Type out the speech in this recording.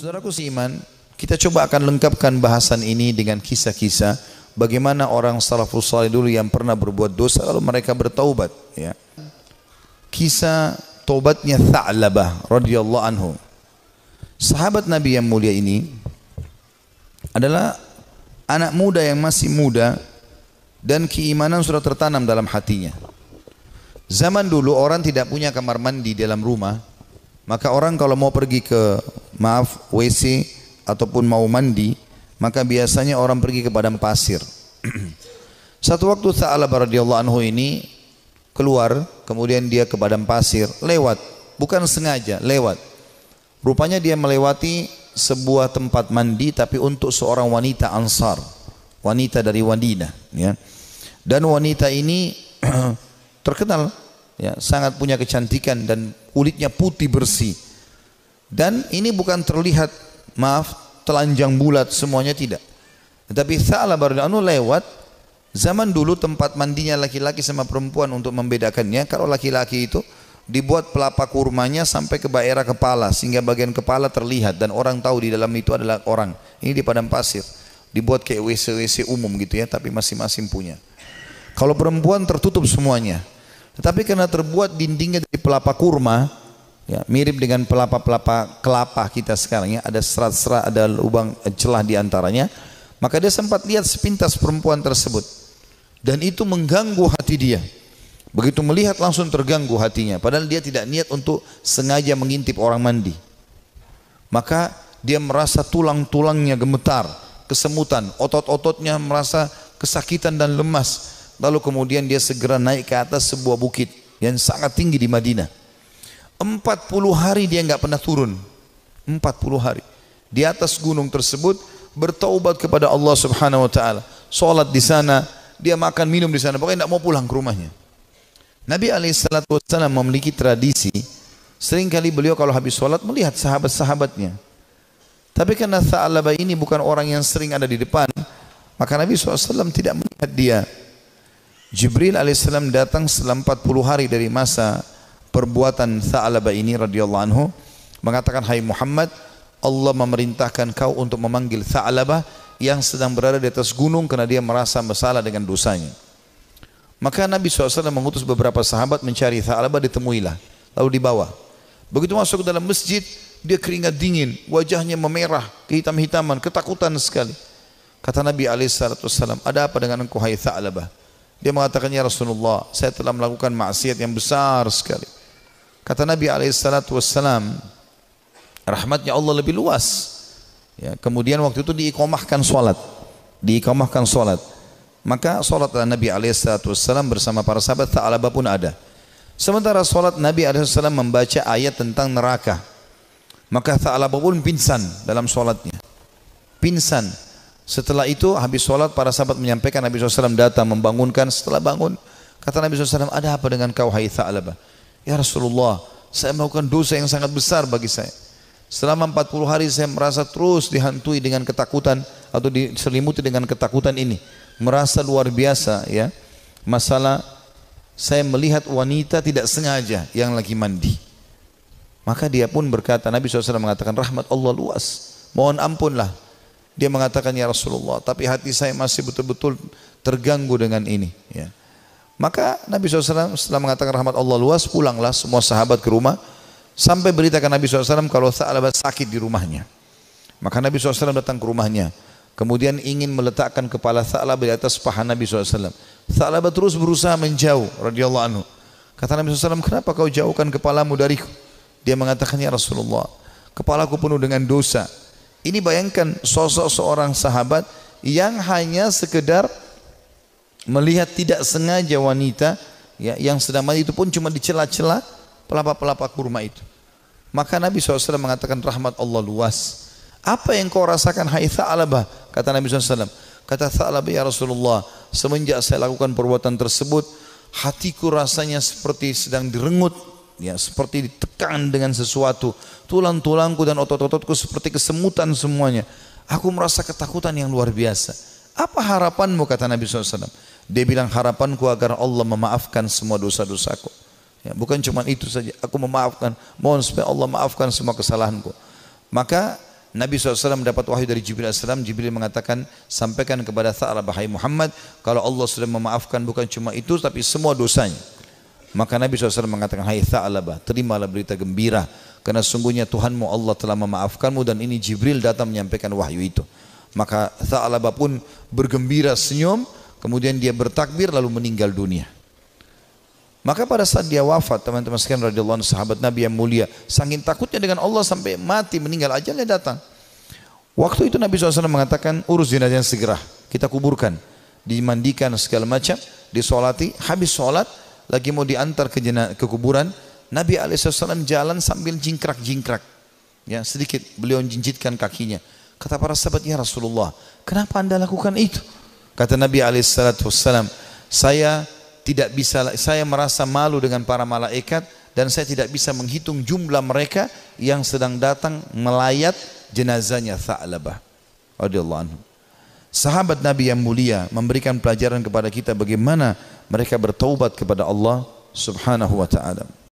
Saudaraku seiman, kita coba akan lengkapkan bahasan ini dengan kisah-kisah bagaimana orang salafus salih dulu yang pernah berbuat dosa lalu mereka bertaubat. Ya. Kisah taubatnya Tha'labah radhiyallahu anhu. Sahabat Nabi yang mulia ini adalah anak muda yang masih muda dan keimanan sudah tertanam dalam hatinya. Zaman dulu orang tidak punya kamar mandi dalam rumah, maka orang kalau mau pergi ke maaf WC ataupun mau mandi, maka biasanya orang pergi ke padang pasir. Satu waktu Sa'alabah radhiyallahu anhu ini keluar, kemudian dia ke padang pasir, lewat, bukan sengaja, lewat. Rupanya dia melewati sebuah tempat mandi tapi untuk seorang wanita Ansar, wanita dari wadina ya. Dan wanita ini terkenal ya, sangat punya kecantikan dan kulitnya putih bersih dan ini bukan terlihat, maaf, telanjang bulat semuanya tidak. Tetapi Tha'labah radhiyallahu anu lewat zaman dulu tempat mandinya laki-laki sama perempuan untuk membedakannya. Kalau laki-laki itu dibuat pelapa kurmanya sampai ke daerah kepala sehingga bagian kepala terlihat dan orang tahu di dalam itu adalah orang. Ini di padang pasir. Dibuat kayak WC-WC umum gitu ya, tapi masing-masing punya. Kalau perempuan tertutup semuanya. Tetapi karena terbuat dindingnya dari pelapa kurma, Ya, mirip dengan pelapa-pelapa kelapa kita sekarang ya, ada serat-serat, ada lubang celah di antaranya. Maka dia sempat lihat sepintas perempuan tersebut dan itu mengganggu hati dia. Begitu melihat langsung terganggu hatinya padahal dia tidak niat untuk sengaja mengintip orang mandi. Maka dia merasa tulang-tulangnya gemetar, kesemutan, otot-ototnya merasa kesakitan dan lemas. Lalu kemudian dia segera naik ke atas sebuah bukit yang sangat tinggi di Madinah. 40 hari dia nggak pernah turun. 40 hari. Di atas gunung tersebut bertaubat kepada Allah Subhanahu wa taala. Salat di sana, dia makan minum di sana, pokoknya tidak mau pulang ke rumahnya. Nabi alaihi memiliki tradisi Seringkali beliau kalau habis sholat melihat sahabat-sahabatnya. Tapi karena Tha'alaba ini bukan orang yang sering ada di depan, maka Nabi SAW tidak melihat dia. Jibril AS datang setelah 40 hari dari masa perbuatan Sa'labah ini radhiyallahu anhu mengatakan hai Muhammad Allah memerintahkan kau untuk memanggil Sa'labah yang sedang berada di atas gunung karena dia merasa bersalah dengan dosanya. Maka Nabi SAW mengutus beberapa sahabat mencari Tha'labah ditemuilah. Lalu dibawa. Begitu masuk ke dalam masjid, dia keringat dingin. Wajahnya memerah, kehitam-hitaman, ketakutan sekali. Kata Nabi SAW, ada apa dengan engkau hai Tha'labah? Dia mengatakan, Ya Rasulullah, saya telah melakukan maksiat yang besar sekali. Kata Nabi alaihissalatu rahmatnya Allah lebih luas. Ya, kemudian waktu itu diikomahkan sholat, diikomahkan sholat. Maka sholat Nabi alaihissalatu bersama para sahabat Tha'alaba pun ada. Sementara sholat Nabi alaihissalam membaca ayat tentang neraka. Maka Tha'alaba pun pingsan dalam sholatnya. Pingsan. Setelah itu habis sholat para sahabat menyampaikan Nabi SAW datang membangunkan. Setelah bangun kata Nabi SAW ada apa dengan kau hai Tha'alaba? Ya Rasulullah, saya melakukan dosa yang sangat besar bagi saya. Selama 40 hari saya merasa terus dihantui dengan ketakutan atau diselimuti dengan ketakutan ini. Merasa luar biasa ya. Masalah saya melihat wanita tidak sengaja yang lagi mandi. Maka dia pun berkata, Nabi SAW mengatakan, rahmat Allah luas. Mohon ampunlah. Dia mengatakan, ya Rasulullah, tapi hati saya masih betul-betul terganggu dengan ini. Ya. Maka Nabi SAW setelah mengatakan rahmat Allah luas, pulanglah semua sahabat ke rumah. Sampai beritakan Nabi SAW kalau Sa'labah sakit di rumahnya. Maka Nabi SAW datang ke rumahnya. Kemudian ingin meletakkan kepala Sa'labah di atas paha Nabi SAW. Sa'labah terus berusaha menjauh radhiyallahu anhu. Kata Nabi SAW, kenapa kau jauhkan kepalamu dariku? Dia mengatakannya ya Rasulullah, kepalaku penuh dengan dosa. Ini bayangkan sosok seorang sahabat yang hanya sekedar melihat tidak sengaja wanita ya, yang sedang mandi itu pun cuma dicela-cela pelapa-pelapa kurma itu. Maka Nabi SAW mengatakan rahmat Allah luas. Apa yang kau rasakan hai Tha'alabah? Kata Nabi SAW. Kata Thalabah ya Rasulullah. Semenjak saya lakukan perbuatan tersebut. Hatiku rasanya seperti sedang direngut. Ya, seperti ditekan dengan sesuatu. Tulang-tulangku dan otot-ototku seperti kesemutan semuanya. Aku merasa ketakutan yang luar biasa. Apa harapanmu kata Nabi SAW? Dia bilang harapanku agar Allah memaafkan semua dosa-dosaku. Ya, bukan cuma itu saja. Aku memaafkan. Mohon supaya Allah maafkan semua kesalahanku. Maka Nabi SAW mendapat wahyu dari Jibril AS. Jibril mengatakan, sampaikan kepada Tha'ala bahai Muhammad, kalau Allah sudah memaafkan bukan cuma itu, tapi semua dosanya. Maka Nabi SAW mengatakan, Hai Tha'alabah, terimalah berita gembira. Karena sungguhnya Tuhanmu Allah telah memaafkanmu dan ini Jibril datang menyampaikan wahyu itu. Maka Tha'alabah pun bergembira senyum, Kemudian dia bertakbir lalu meninggal dunia. Maka pada saat dia wafat, teman-teman sekalian radhiyallahu anhu sahabat Nabi yang mulia, sangin takutnya dengan Allah sampai mati meninggal ajalnya datang. Waktu itu Nabi SAW mengatakan urus jenazahnya segera, kita kuburkan, dimandikan segala macam, disolati, habis solat lagi mau diantar ke, jenaz ke kuburan, Nabi SAW jalan sambil jingkrak-jingkrak. Ya, sedikit beliau jinjitkan kakinya. Kata para sahabat, "Ya Rasulullah, kenapa Anda lakukan itu?" Kata Nabi SAW, saya tidak bisa, saya merasa malu dengan para malaikat dan saya tidak bisa menghitung jumlah mereka yang sedang datang melayat jenazahnya Tha'labah. Radiyallahu anhu. Sahabat Nabi yang mulia memberikan pelajaran kepada kita bagaimana mereka bertaubat kepada Allah subhanahu wa ta'ala.